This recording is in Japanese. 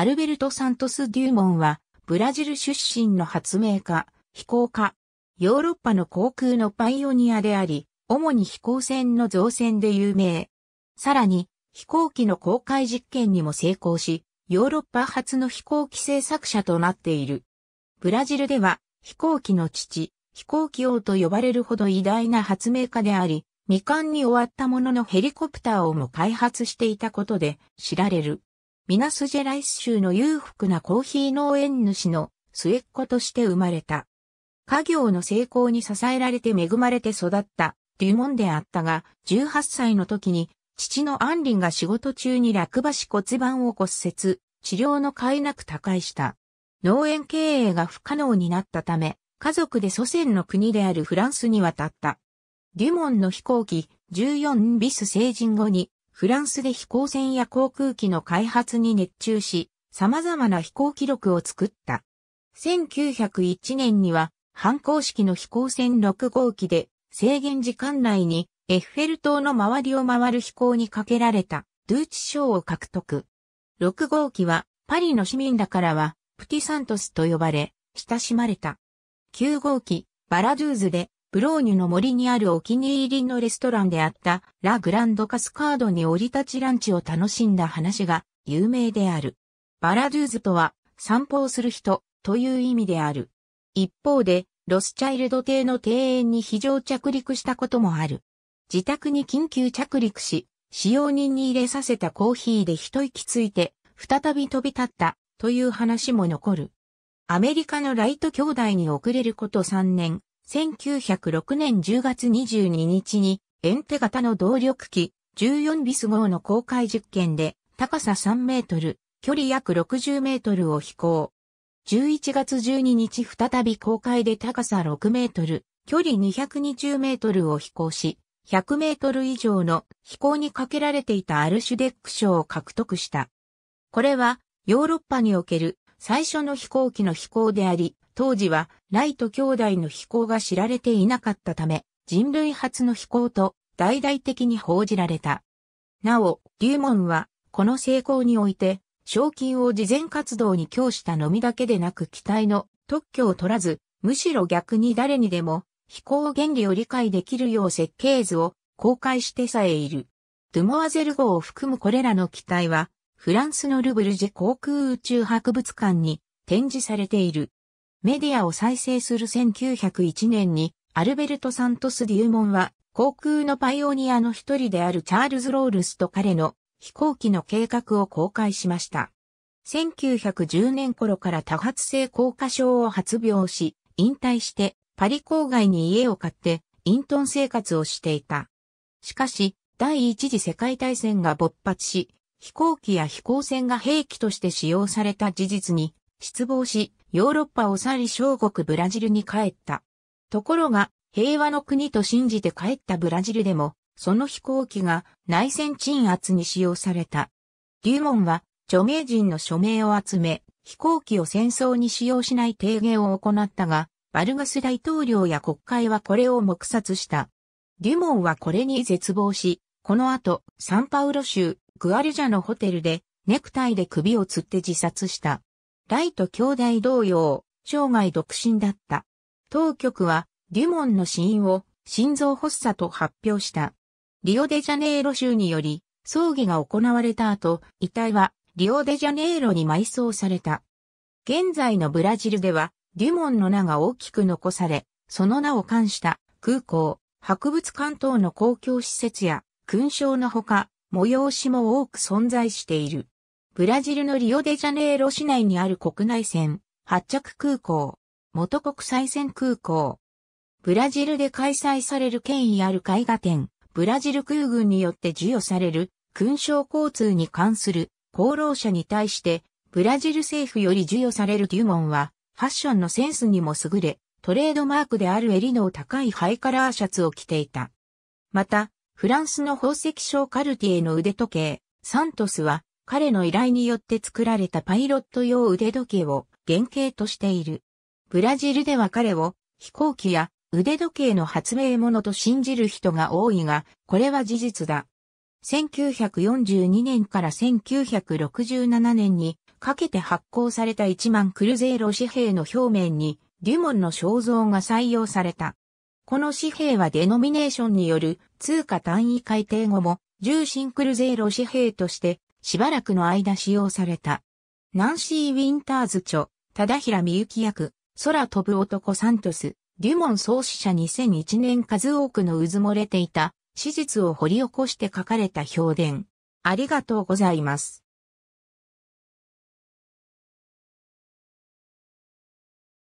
アルベルト・サントス・デューモンは、ブラジル出身の発明家、飛行家、ヨーロッパの航空のパイオニアであり、主に飛行船の造船で有名。さらに、飛行機の公開実験にも成功し、ヨーロッパ初の飛行機製作者となっている。ブラジルでは、飛行機の父、飛行機王と呼ばれるほど偉大な発明家であり、未完に終わったもののヘリコプターをも開発していたことで知られる。ミナスジェライス州の裕福なコーヒー農園主の末っ子として生まれた。家業の成功に支えられて恵まれて育ったデュモンであったが、18歳の時に父のアンリンが仕事中に落馬し骨盤を骨折、治療の甲斐なく他界した。農園経営が不可能になったため、家族で祖先の国であるフランスに渡った。デュモンの飛行機14ビス成人後にフランスで飛行船や航空機の開発に熱中し、様々な飛行記録を作った。1901年には、反抗式の飛行船6号機で、制限時間内に、エッフェル塔の周りを回る飛行にかけられた、ドゥーチ賞を獲得。6号機は、パリの市民らからは、プティサントスと呼ばれ、親しまれた。9号機、バラドゥーズで、ブローニュの森にあるお気に入りのレストランであったラ・グランド・カスカードに降り立ちランチを楽しんだ話が有名である。バラドゥーズとは散歩をする人という意味である。一方で、ロスチャイルド邸の庭園に非常着陸したこともある。自宅に緊急着陸し、使用人に入れさせたコーヒーで一息ついて、再び飛び立ったという話も残る。アメリカのライト兄弟に遅れること3年、1906年10月22日に、エンテ型の動力機14ビス号の公開実験で、高さ3メートル、距離約60メートルを飛行。11月12日再び公開で高さ6メートル、距離220メートルを飛行し、100メートル以上の飛行にかけられていたアルシュデック賞を獲得した。これはヨーロッパにおける最初の飛行機の飛行であり、当時はライト兄弟の飛行が知られていなかったため、人類初の飛行と大々的に報じられた。なお、ューモンは、この成功において、賞金を慈善活動に供したのみだけでなく機体の特許を取らず、むしろ逆に誰にでも飛行原理を理解できるよう設計図を公開してさえいる。ドゥモアゼル号を含むこれらの機体は、フランスのルブルジェ航空宇宙博物館に展示されている。メディアを再生する1901年に、アルベルト・サントス・デューモンは、航空のパイオニアの一人であるチャールズ・ロールスと彼の飛行機の計画を公開しました。1910年頃から多発性硬化症を発病し、引退してパリ郊外に家を買って、隠遁生活をしていた。しかし、第一次世界大戦が勃発し、飛行機や飛行船が兵器として使用された事実に失望し、ヨーロッパを去り小国ブラジルに帰った。ところが、平和の国と信じて帰ったブラジルでも、その飛行機が内戦鎮圧に使用された。デューモンは著名人の署名を集め、飛行機を戦争に使用しない提言を行ったが、バルガス大統領や国会はこれを黙殺した。デュモンはこれに絶望し、この後、サンパウロ州、グアルジャのホテルで、ネクタイで首を吊って自殺した。ライト兄弟同様、生涯独身だった。当局は、デュモンの死因を心臓発作と発表した。リオデジャネイロ州により、葬儀が行われた後、遺体はリオデジャネイロに埋葬された。現在のブラジルでは、デュモンの名が大きく残され、その名を冠した空港、博物館等の公共施設や勲章のほか、催しも多く存在している。ブラジルのリオデジャネイロ市内にある国内線、発着空港、元国際線空港。ブラジルで開催される権威ある絵画展、ブラジル空軍によって授与される勲章交通に関する功労者に対して、ブラジル政府より授与されるデュモンは、ファッションのセンスにも優れ、トレードマークである襟の高いハイカラーシャツを着ていた。また、フランスの宝石商カルティエの腕時計、サントスは、彼の依頼によって作られたパイロット用腕時計を原型としている。ブラジルでは彼を飛行機や腕時計の発明者と信じる人が多いが、これは事実だ。1942年から1967年にかけて発行された1万クルゼーロ紙幣の表面にデュモンの肖像が採用された。この紙幣はデノミネーションによる通貨単位改定後も重心クルゼーロ紙幣としてしばらくの間使用された。ナンシー・ウィンターズ著、忠平美幸役、空飛ぶ男サントス、デュモン創始者2001年数多くの渦漏れていた、史実を掘り起こして書かれた評伝。ありがとうございます。